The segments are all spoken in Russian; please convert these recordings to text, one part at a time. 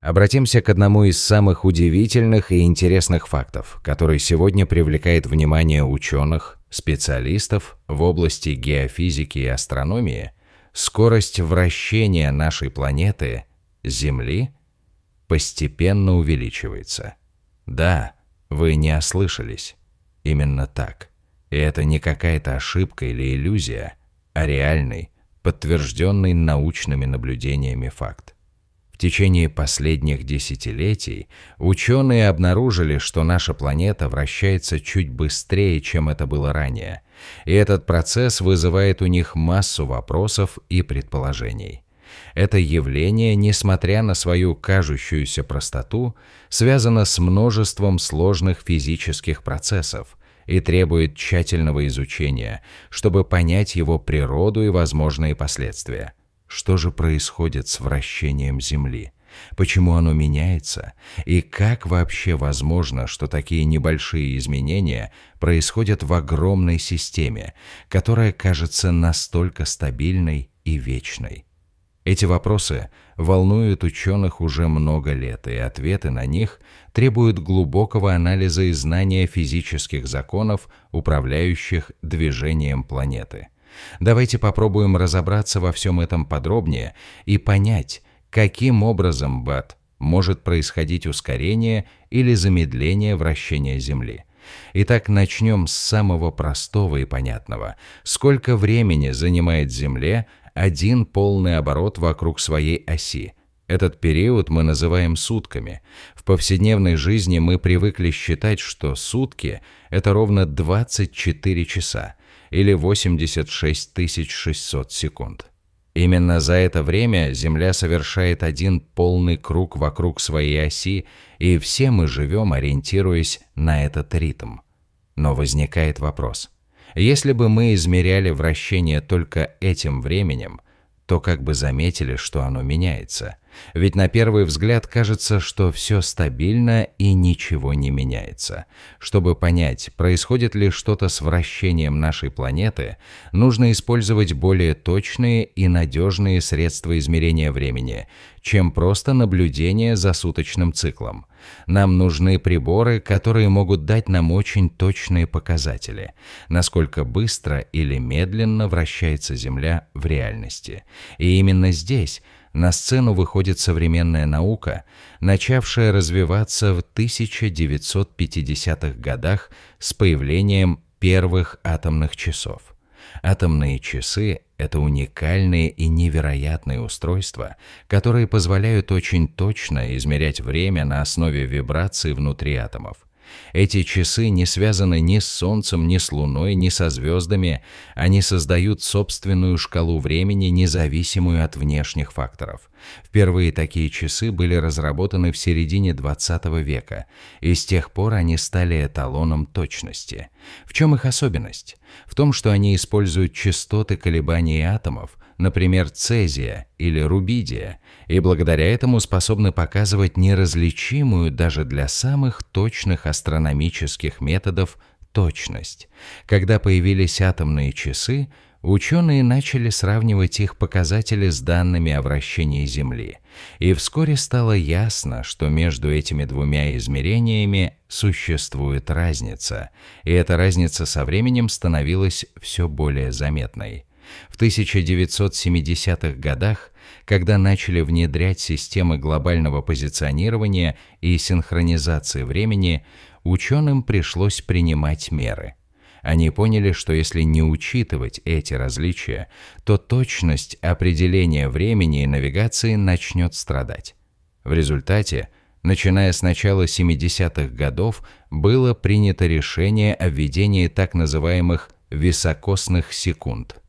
Обратимся к одному из самых удивительных и интересных фактов, который сегодня привлекает внимание ученых, специалистов в области геофизики и астрономии. Скорость вращения нашей планеты, Земли, постепенно увеличивается. Да, вы не ослышались. Именно так. И это не какая-то ошибка или иллюзия, а реальный, подтвержденный научными наблюдениями факт течение последних десятилетий ученые обнаружили, что наша планета вращается чуть быстрее, чем это было ранее, и этот процесс вызывает у них массу вопросов и предположений. Это явление, несмотря на свою кажущуюся простоту, связано с множеством сложных физических процессов и требует тщательного изучения, чтобы понять его природу и возможные последствия – что же происходит с вращением Земли? Почему оно меняется? И как вообще возможно, что такие небольшие изменения происходят в огромной системе, которая кажется настолько стабильной и вечной? Эти вопросы волнуют ученых уже много лет, и ответы на них требуют глубокого анализа и знания физических законов, управляющих движением планеты. Давайте попробуем разобраться во всем этом подробнее и понять, каким образом БАТ может происходить ускорение или замедление вращения Земли. Итак, начнем с самого простого и понятного. Сколько времени занимает Земле один полный оборот вокруг своей оси – этот период мы называем сутками. В повседневной жизни мы привыкли считать, что сутки – это ровно 24 часа или 86 600 секунд. Именно за это время Земля совершает один полный круг вокруг своей оси, и все мы живем, ориентируясь на этот ритм. Но возникает вопрос. Если бы мы измеряли вращение только этим временем, то как бы заметили, что оно меняется? Ведь на первый взгляд кажется, что все стабильно и ничего не меняется. Чтобы понять, происходит ли что-то с вращением нашей планеты, нужно использовать более точные и надежные средства измерения времени, чем просто наблюдение за суточным циклом. Нам нужны приборы, которые могут дать нам очень точные показатели, насколько быстро или медленно вращается Земля в реальности. И именно здесь – на сцену выходит современная наука, начавшая развиваться в 1950-х годах с появлением первых атомных часов. Атомные часы – это уникальные и невероятные устройства, которые позволяют очень точно измерять время на основе вибраций внутри атомов – эти часы не связаны ни с Солнцем, ни с Луной, ни со звездами. Они создают собственную шкалу времени, независимую от внешних факторов. Впервые такие часы были разработаны в середине 20 века, и с тех пор они стали эталоном точности. В чем их особенность? В том, что они используют частоты колебаний атомов, например, цезия или рубидия, и благодаря этому способны показывать неразличимую даже для самых точных астрономических методов точность. Когда появились атомные часы, ученые начали сравнивать их показатели с данными о вращении Земли, и вскоре стало ясно, что между этими двумя измерениями существует разница, и эта разница со временем становилась все более заметной. В 1970-х годах, когда начали внедрять системы глобального позиционирования и синхронизации времени, ученым пришлось принимать меры. Они поняли, что если не учитывать эти различия, то точность определения времени и навигации начнет страдать. В результате, начиная с начала 70-х годов, было принято решение о введении так называемых високосных секунд.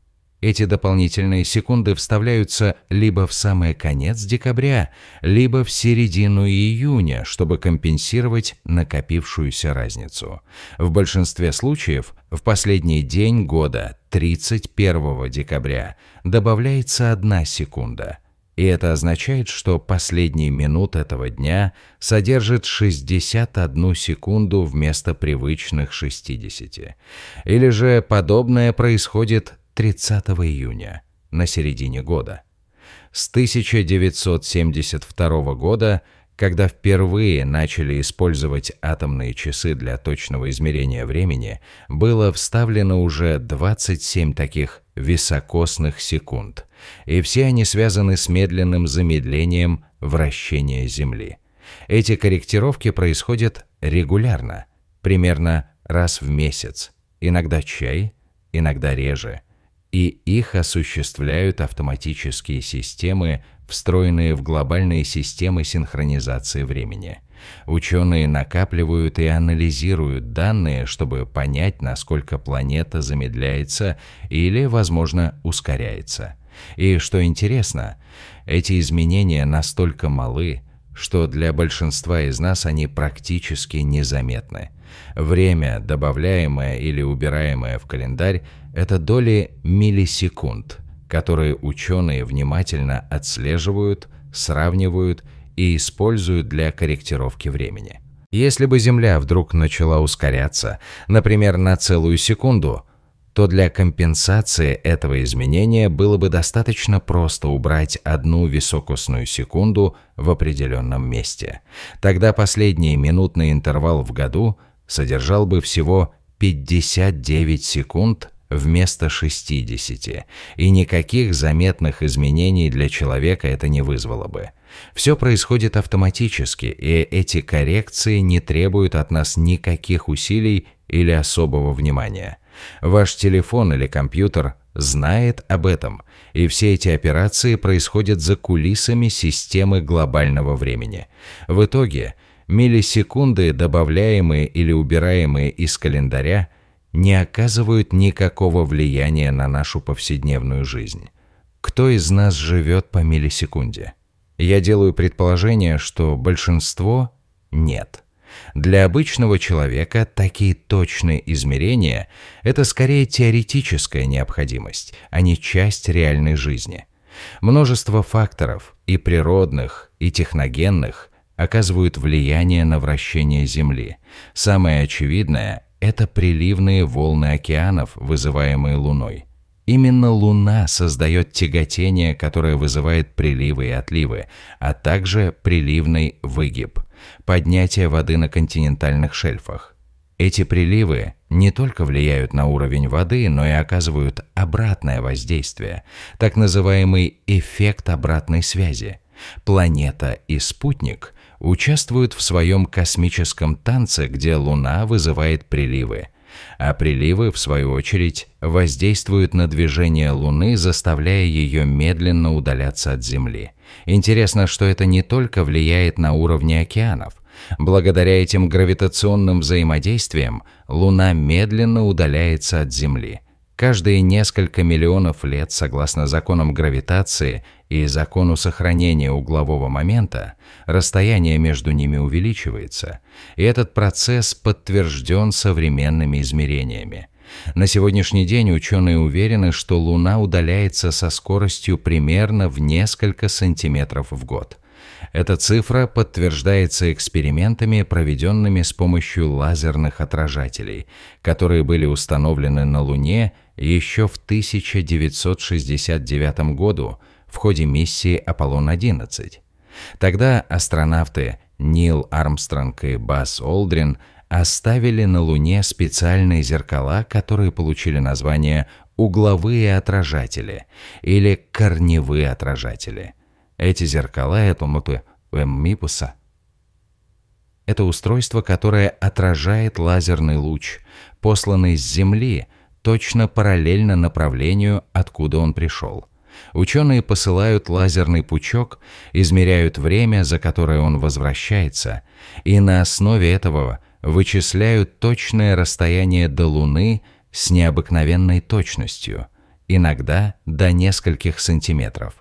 Эти дополнительные секунды вставляются либо в самый конец декабря, либо в середину июня, чтобы компенсировать накопившуюся разницу. В большинстве случаев в последний день года, 31 декабря, добавляется одна секунда. И это означает, что последний минут этого дня содержит 61 секунду вместо привычных 60. Или же подобное происходит 30 июня, на середине года. С 1972 года, когда впервые начали использовать атомные часы для точного измерения времени, было вставлено уже 27 таких високосных секунд, и все они связаны с медленным замедлением вращения Земли. Эти корректировки происходят регулярно, примерно раз в месяц, иногда чай, иногда реже – и их осуществляют автоматические системы, встроенные в глобальные системы синхронизации времени. Ученые накапливают и анализируют данные, чтобы понять, насколько планета замедляется или, возможно, ускоряется. И что интересно, эти изменения настолько малы, что для большинства из нас они практически незаметны. Время, добавляемое или убираемое в календарь, это доли миллисекунд, которые ученые внимательно отслеживают, сравнивают и используют для корректировки времени. Если бы Земля вдруг начала ускоряться, например, на целую секунду, то для компенсации этого изменения было бы достаточно просто убрать одну високосную секунду в определенном месте. Тогда последний минутный интервал в году содержал бы всего 59 секунд вместо 60, и никаких заметных изменений для человека это не вызвало бы. Все происходит автоматически, и эти коррекции не требуют от нас никаких усилий или особого внимания. Ваш телефон или компьютер знает об этом, и все эти операции происходят за кулисами системы глобального времени. В итоге миллисекунды, добавляемые или убираемые из календаря – не оказывают никакого влияния на нашу повседневную жизнь. Кто из нас живет по миллисекунде? Я делаю предположение, что большинство – нет. Для обычного человека такие точные измерения – это скорее теоретическая необходимость, а не часть реальной жизни. Множество факторов – и природных, и техногенных – оказывают влияние на вращение Земли. Самое очевидное это приливные волны океанов, вызываемые Луной. Именно Луна создает тяготение, которое вызывает приливы и отливы, а также приливный выгиб, поднятие воды на континентальных шельфах. Эти приливы не только влияют на уровень воды, но и оказывают обратное воздействие, так называемый эффект обратной связи. Планета и спутник участвуют в своем космическом танце, где Луна вызывает приливы, а приливы, в свою очередь, воздействуют на движение Луны, заставляя ее медленно удаляться от Земли. Интересно, что это не только влияет на уровни океанов. Благодаря этим гравитационным взаимодействиям Луна медленно удаляется от Земли – Каждые несколько миллионов лет, согласно законам гравитации и закону сохранения углового момента, расстояние между ними увеличивается, и этот процесс подтвержден современными измерениями. На сегодняшний день ученые уверены, что Луна удаляется со скоростью примерно в несколько сантиметров в год. Эта цифра подтверждается экспериментами, проведенными с помощью лазерных отражателей, которые были установлены на Луне еще в 1969 году в ходе миссии «Аполлон-11». Тогда астронавты Нил Армстронг и Бас Олдрин оставили на Луне специальные зеркала, которые получили название угловые отражатели или корневые отражатели. Эти зеркала это муты эммипуса. Это устройство, которое отражает лазерный луч, посланный с Земли – точно параллельно направлению, откуда он пришел. Ученые посылают лазерный пучок, измеряют время, за которое он возвращается, и на основе этого вычисляют точное расстояние до Луны с необыкновенной точностью, иногда до нескольких сантиметров.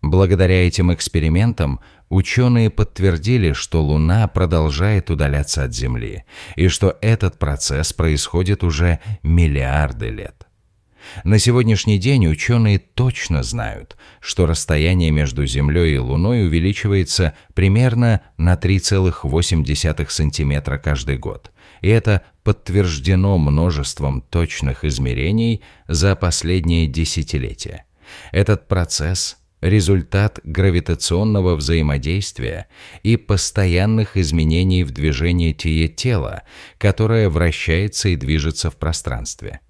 Благодаря этим экспериментам Ученые подтвердили, что Луна продолжает удаляться от Земли, и что этот процесс происходит уже миллиарды лет. На сегодняшний день ученые точно знают, что расстояние между Землей и Луной увеличивается примерно на 3,8 сантиметра каждый год, и это подтверждено множеством точных измерений за последние десятилетия. Этот процесс результат гравитационного взаимодействия и постоянных изменений в движении тие тела, которое вращается и движется в пространстве.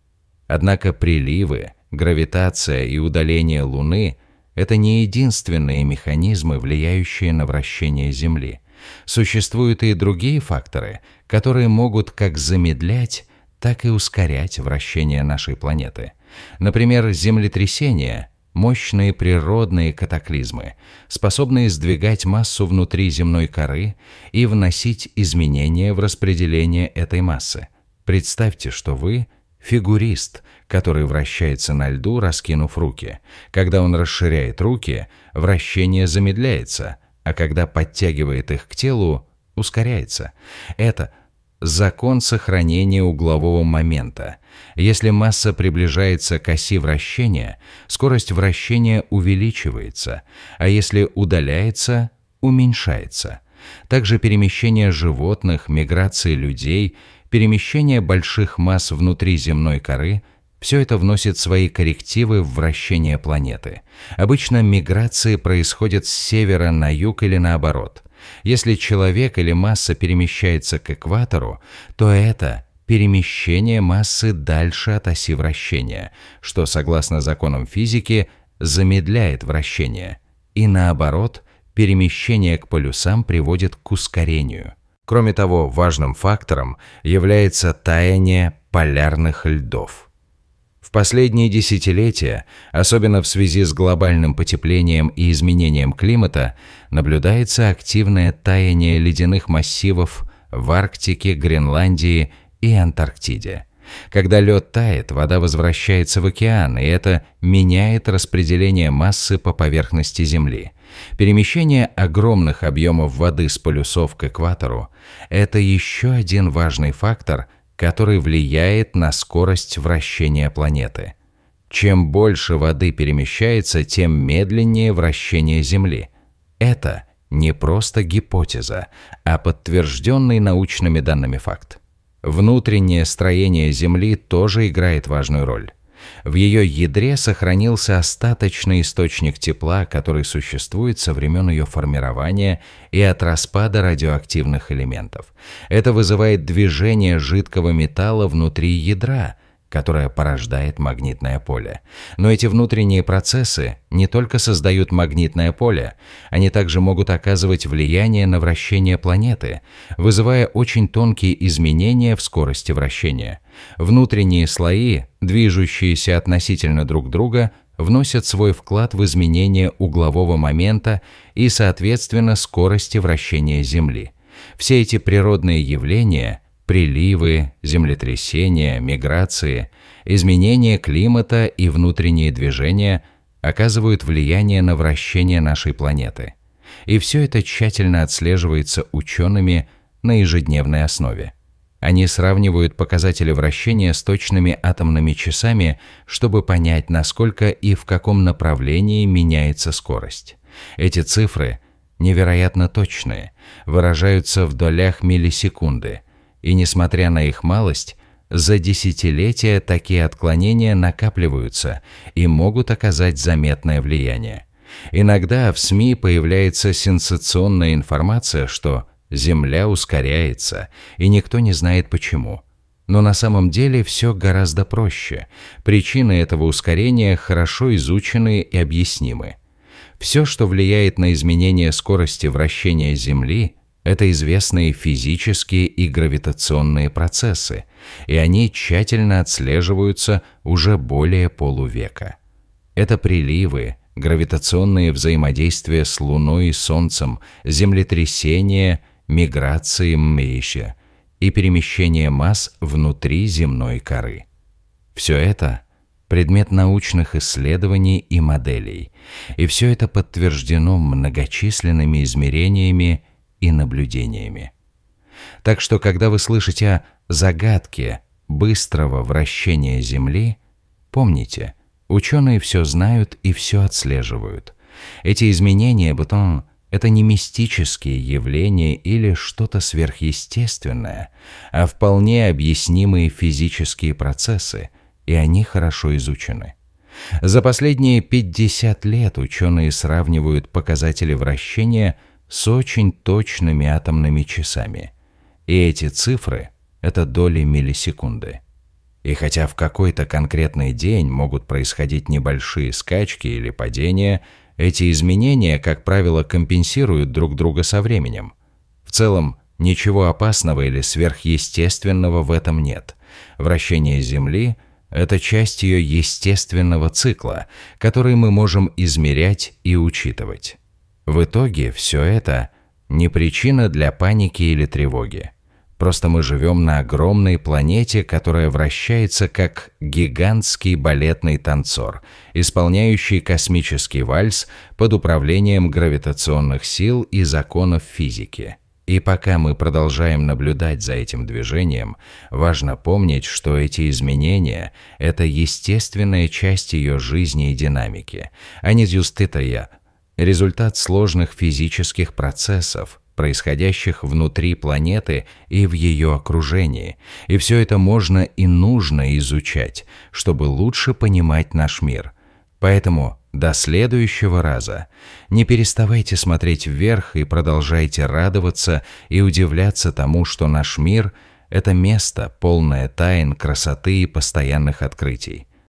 Однако приливы, гравитация и удаление Луны – это не единственные механизмы, влияющие на вращение Земли. Существуют и другие факторы, которые могут как замедлять, так и ускорять вращение нашей планеты. Например, землетрясения – мощные природные катаклизмы, способные сдвигать массу внутри земной коры и вносить изменения в распределение этой массы. Представьте, что вы – фигурист, который вращается на льду, раскинув руки. Когда он расширяет руки, вращение замедляется, а когда подтягивает их к телу, ускоряется. Это – закон сохранения углового момента. Если масса приближается к оси вращения, скорость вращения увеличивается, а если удаляется, уменьшается. Также перемещение животных, миграции людей, перемещение больших масс внутри земной коры – все это вносит свои коррективы в вращение планеты. Обычно миграции происходят с севера на юг или наоборот. Если человек или масса перемещается к экватору, то это перемещение массы дальше от оси вращения, что, согласно законам физики, замедляет вращение. И наоборот, перемещение к полюсам приводит к ускорению. Кроме того, важным фактором является таяние полярных льдов последние десятилетия, особенно в связи с глобальным потеплением и изменением климата, наблюдается активное таяние ледяных массивов в Арктике, Гренландии и Антарктиде. Когда лед тает, вода возвращается в океан, и это меняет распределение массы по поверхности Земли. Перемещение огромных объемов воды с полюсов к экватору – это еще один важный фактор – который влияет на скорость вращения планеты. Чем больше воды перемещается, тем медленнее вращение Земли. Это не просто гипотеза, а подтвержденный научными данными факт. Внутреннее строение Земли тоже играет важную роль. В ее ядре сохранился остаточный источник тепла, который существует со времен ее формирования и от распада радиоактивных элементов. Это вызывает движение жидкого металла внутри ядра – которое порождает магнитное поле. Но эти внутренние процессы не только создают магнитное поле, они также могут оказывать влияние на вращение планеты, вызывая очень тонкие изменения в скорости вращения. Внутренние слои, движущиеся относительно друг друга, вносят свой вклад в изменение углового момента и, соответственно, скорости вращения Земли. Все эти природные явления – приливы, землетрясения, миграции, изменения климата и внутренние движения оказывают влияние на вращение нашей планеты. И все это тщательно отслеживается учеными на ежедневной основе. Они сравнивают показатели вращения с точными атомными часами, чтобы понять, насколько и в каком направлении меняется скорость. Эти цифры невероятно точные, выражаются в долях миллисекунды – и несмотря на их малость, за десятилетия такие отклонения накапливаются и могут оказать заметное влияние. Иногда в СМИ появляется сенсационная информация, что Земля ускоряется, и никто не знает почему. Но на самом деле все гораздо проще. Причины этого ускорения хорошо изучены и объяснимы. Все, что влияет на изменение скорости вращения Земли, это известные физические и гравитационные процессы, и они тщательно отслеживаются уже более полувека. Это приливы, гравитационные взаимодействия с Луной и Солнцем, землетрясения, миграции Мрища и перемещение масс внутри земной коры. Все это – предмет научных исследований и моделей, и все это подтверждено многочисленными измерениями и наблюдениями. Так что, когда вы слышите о загадке быстрого вращения Земли, помните, ученые все знают и все отслеживают. Эти изменения, Бутон, это не мистические явления или что-то сверхъестественное, а вполне объяснимые физические процессы, и они хорошо изучены. За последние 50 лет ученые сравнивают показатели вращения – с очень точными атомными часами. И эти цифры – это доли миллисекунды. И хотя в какой-то конкретный день могут происходить небольшие скачки или падения, эти изменения, как правило, компенсируют друг друга со временем. В целом, ничего опасного или сверхъестественного в этом нет. Вращение Земли – это часть ее естественного цикла, который мы можем измерять и учитывать. В итоге все это не причина для паники или тревоги. Просто мы живем на огромной планете, которая вращается как гигантский балетный танцор, исполняющий космический вальс под управлением гравитационных сил и законов физики. И пока мы продолжаем наблюдать за этим движением, важно помнить, что эти изменения – это естественная часть ее жизни и динамики. а не зюстытая результат сложных физических процессов, происходящих внутри планеты и в ее окружении, и все это можно и нужно изучать, чтобы лучше понимать наш мир. Поэтому до следующего раза не переставайте смотреть вверх и продолжайте радоваться и удивляться тому, что наш мир – это место, полное тайн, красоты и постоянных открытий.